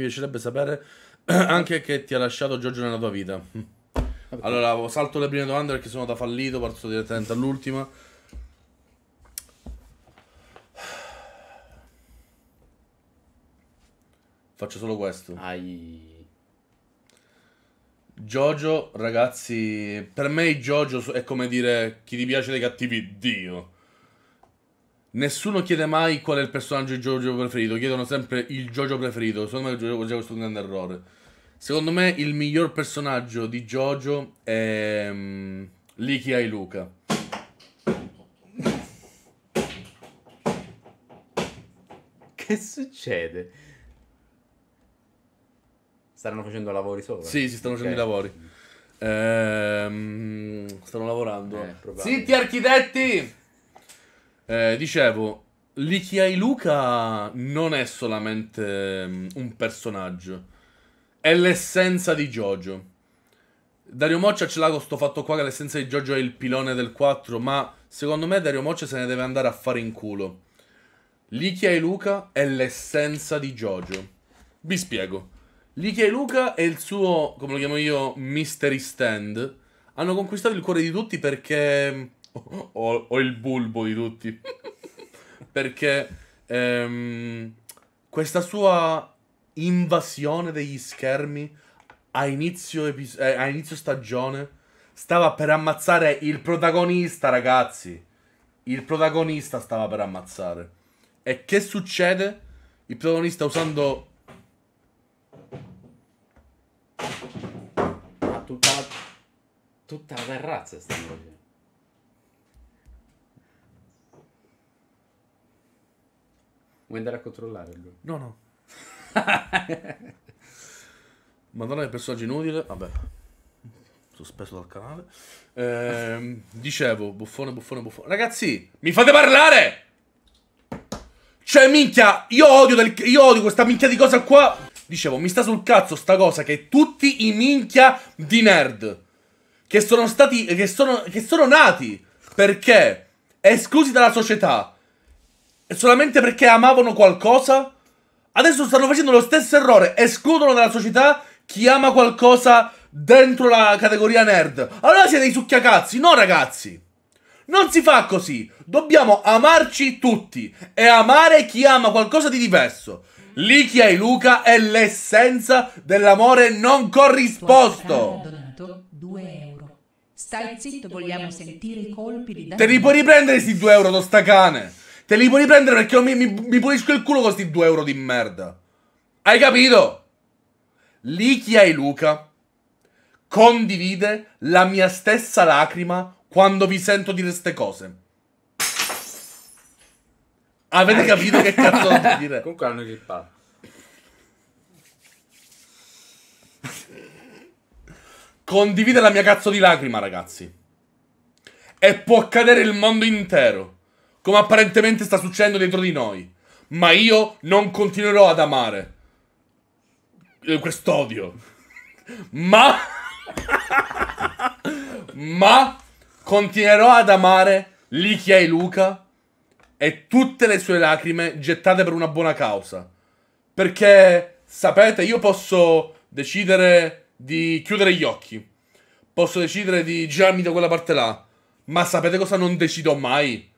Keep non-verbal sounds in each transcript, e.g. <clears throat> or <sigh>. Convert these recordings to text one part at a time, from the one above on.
Mi piacerebbe sapere <clears throat> anche che ti ha lasciato Giorgio nella tua vita. Allora, salto le prime domande perché sono da fallito, parto direttamente all'ultima. Faccio solo questo. Ai. Jojo, ragazzi, per me Jojo è come dire chi ti piace dei cattivi Dio. Nessuno chiede mai qual è il personaggio di Jojo preferito, chiedono sempre il Jojo preferito. Secondo me Jojo è un grande errore. Secondo me il miglior personaggio di Jojo è um, mm, Liki Ai Luca. <laughs> Che succede? Stanno facendo lavori sopra? Sì, si stanno okay. facendo i lavori. Ehm, stanno lavorando. Eh, Zitti architetti! Eh, dicevo, Likiai Luca non è solamente mm, un personaggio, è l'essenza di Jojo. Dario Moccia ce l'ha con questo fatto qua che l'essenza di Jojo è il pilone del 4, ma secondo me Dario Moccia se ne deve andare a fare in culo. Likiai Luca è l'essenza di Jojo. Vi spiego. Likiai Luca e il suo, come lo chiamo io, mystery stand, hanno conquistato il cuore di tutti perché mm, ho, ho il bulbo di tutti. <laughs> Perché ehm, questa sua invasione degli schermi a inizio, epis- eh, a inizio stagione stava per ammazzare il protagonista, ragazzi. Il protagonista stava per ammazzare. E che succede? Il protagonista usando... Tutta, tutta la terrazza sta invece. Vuoi andare a controllare lui? No, no. <laughs> Madonna che personaggio inutile, vabbè. Sospeso dal canale. Eh, dicevo, buffone, buffone, buffone. Ragazzi, mi fate parlare! Cioè, minchia, io odio, del, io odio questa minchia di cosa qua. Dicevo, mi sta sul cazzo sta cosa che tutti i minchia di nerd che sono stati, che sono, che sono nati perché esclusi dalla società e solamente perché amavano qualcosa? Adesso stanno facendo lo stesso errore. Escludono dalla società chi ama qualcosa dentro la categoria nerd. Allora siete dei succhiacazzi, no ragazzi. Non si fa così. Dobbiamo amarci tutti e amare chi ama qualcosa di diverso. Likia e Luca è l'essenza dell'amore non corrisposto. Stai zitto, vogliamo sentire i colpi di Te li puoi riprendere sti due euro, tostacane. Te li puoi riprendere perché non mi, mi, mi pulisco il culo con questi 2 euro di merda. Hai capito? Lì chi hai Luca condivide la mia stessa lacrima quando vi sento dire queste cose. Avete capito che cazzo devo <laughs> dire? Comunque hanno clippato. Condivide la mia cazzo di lacrima, ragazzi. E può cadere il mondo intero come apparentemente sta succedendo dentro di noi. Ma io non continuerò ad amare eh, quest'odio. Ma. ma continuerò ad amare Lichia e Luca e tutte le sue lacrime gettate per una buona causa. Perché, sapete, io posso decidere di chiudere gli occhi. Posso decidere di girarmi da quella parte là. Ma sapete cosa non decido mai?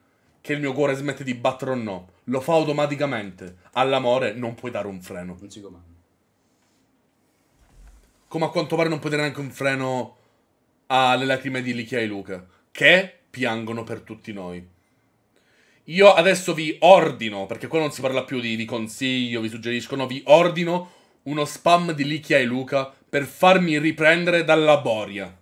che il mio cuore smette di battere o no. Lo fa automaticamente. All'amore non puoi dare un freno. Non si comanda. Come a quanto pare non puoi dare neanche un freno alle lacrime di Lichia e Luca, che piangono per tutti noi. Io adesso vi ordino, perché qua non si parla più di vi consiglio, vi suggeriscono, vi ordino uno spam di Lichia e Luca per farmi riprendere dalla boria.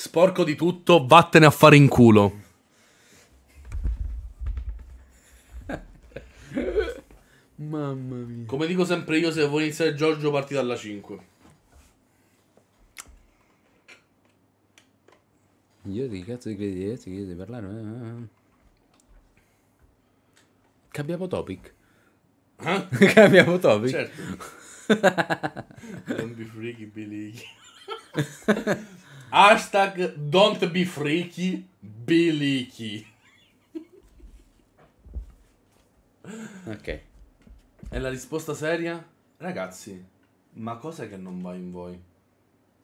Sporco di tutto, vattene a fare in culo. Mamma mia. Come dico sempre io, se vuoi iniziare Giorgio, parti dalla 5. Io di cazzo di credere, eh, ti chiedi di parlare. Cambiamo topic. Eh, eh, eh? Cambiamo topic. Ah? <laughs> Certo. <laughs> Don't be freaky, be <laughs> Hashtag don't be freaky, be leaky. Ok. E la risposta seria? Ragazzi, ma cos'è che non va in voi?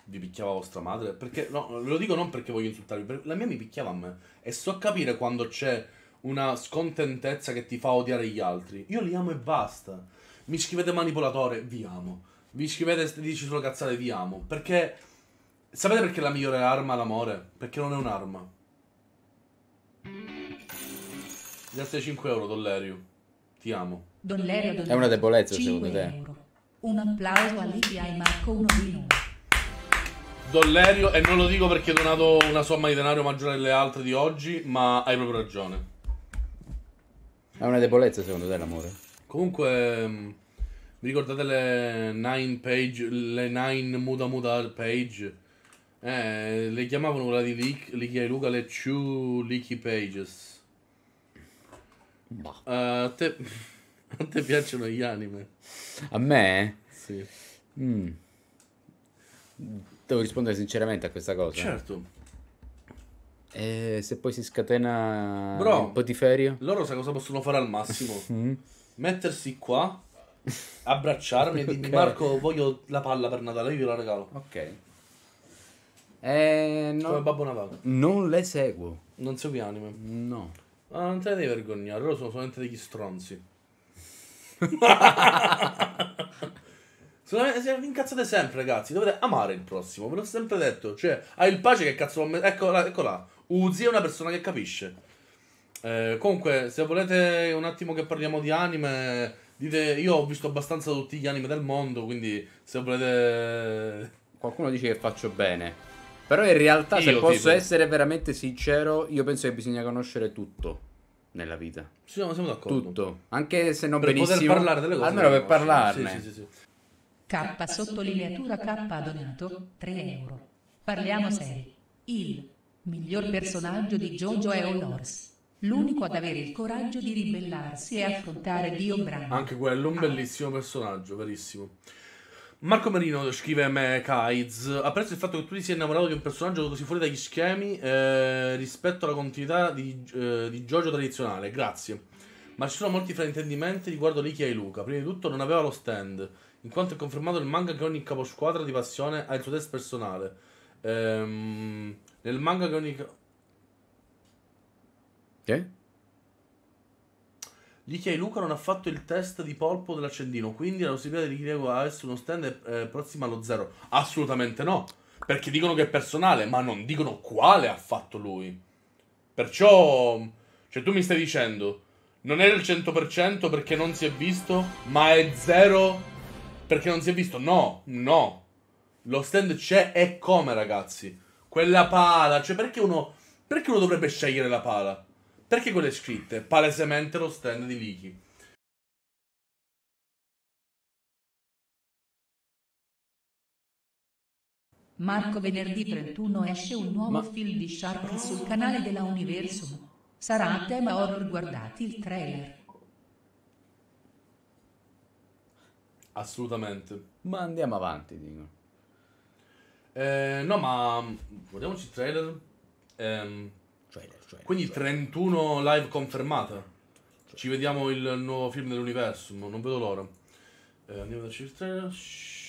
Vi picchiava vostra madre? Perché, no, lo dico non perché voglio insultarvi, la mia mi picchiava a me. E so capire quando c'è una scontentezza che ti fa odiare gli altri. Io li amo e basta. Mi scrivete manipolatore, vi amo. Vi scrivete dici solo cazzate, vi amo. Perché Sapete perché la migliore arma è l'amore? Perché non è un'arma. Gli altri 5 euro, Dollerio. Ti amo. Dollerio, Dollerio. È una debolezza, secondo te. Euro. Un applauso a Livia e Marco di Unolino. Dollerio, e non lo dico perché ho donato una somma di denaro maggiore delle altre di oggi, ma hai proprio ragione. È una debolezza, secondo te, l'amore? Comunque... Ehm, vi ricordate le 9 page, le 9 muda muda page? Eh, le chiamavano quella di Leaky Lick, Luca le Chew Leaky Pages. No. Uh, eh, a, te, <laughs> a, te, piacciono gli anime? A me? Sì. Mm. Devo rispondere sinceramente a questa cosa. Certo. E eh, se poi si scatena Bro, un potiferio? Loro sa cosa possono fare al massimo? <laughs> Mm. Mettersi qua, abbracciarmi okay. <laughs> e dirmi Marco voglio la palla per Natale, io la regalo. Ok. Eh, no, Come Babbo Natale. Non le seguo. Non segui anime? No. Ma non te ne devi vergognare, loro sono solamente degli stronzi. vi <laughs> incazzate sempre, ragazzi. Dovete amare il prossimo, ve l'ho sempre detto. Cioè, hai il pace che cazzo l'ho messo. Ecco, ecco là, Uzi è una persona che capisce. Eh, comunque, se volete un attimo che parliamo di anime, dite io ho visto abbastanza tutti gli anime del mondo, quindi se volete Qualcuno dice che faccio bene. Però in realtà, se posso tipo... essere veramente sincero, io penso che bisogna conoscere tutto nella vita. Sì, no, siamo d'accordo. Tutto, anche se non per benissimo. Per poter parlare delle cose. Almeno per parlarne. Sì, sì, sì, K sottolineatura K ha donato 3 euro. Parliamo seri. Il miglior personaggio di Jojo è Olors. L'unico ad avere il coraggio di ribellarsi e affrontare Dio Brand. Anche quello è un bellissimo personaggio, verissimo. Marco Marino scrive a me, Kaiz, apprezzo il fatto che tu ti sia innamorato di un personaggio così fuori dagli schemi eh, rispetto alla continuità di, eh, di Jojo tradizionale, grazie. Ma ci sono molti fraintendimenti riguardo Likia e Luca. Prima di tutto non aveva lo stand, in quanto è confermato nel manga che ogni caposquadra di passione ha il suo test personale. Ehm, nel manga che ogni... Che? Lichia e Luca non ha fatto il test di polpo dell'accendino, quindi la possibilità di Lichia AS uno stand è eh, prossima allo zero. Assolutamente no, perché dicono che è personale, ma non dicono quale ha fatto lui. Perciò, cioè tu mi stai dicendo, non era il 100% perché non si è visto, ma è zero perché non si è visto. No, no. Lo stand c'è e come, ragazzi? Quella pala, cioè perché uno, perché uno dovrebbe scegliere la pala? Perché quelle scritte? Palesemente lo stand di Vicky. Marco venerdì 31 esce un nuovo Ma... film di Shark sul canale della Universum. Sarà a tema horror, guardati il trailer. Assolutamente. Ma andiamo avanti, dico. Eh, no, ma mm, guardiamoci il trailer. Eh, Certo, certo, Quindi 31 certo. live confermate. Ci vediamo il nuovo film dell'universo. Non vedo l'ora. Eh, andiamo da Circe.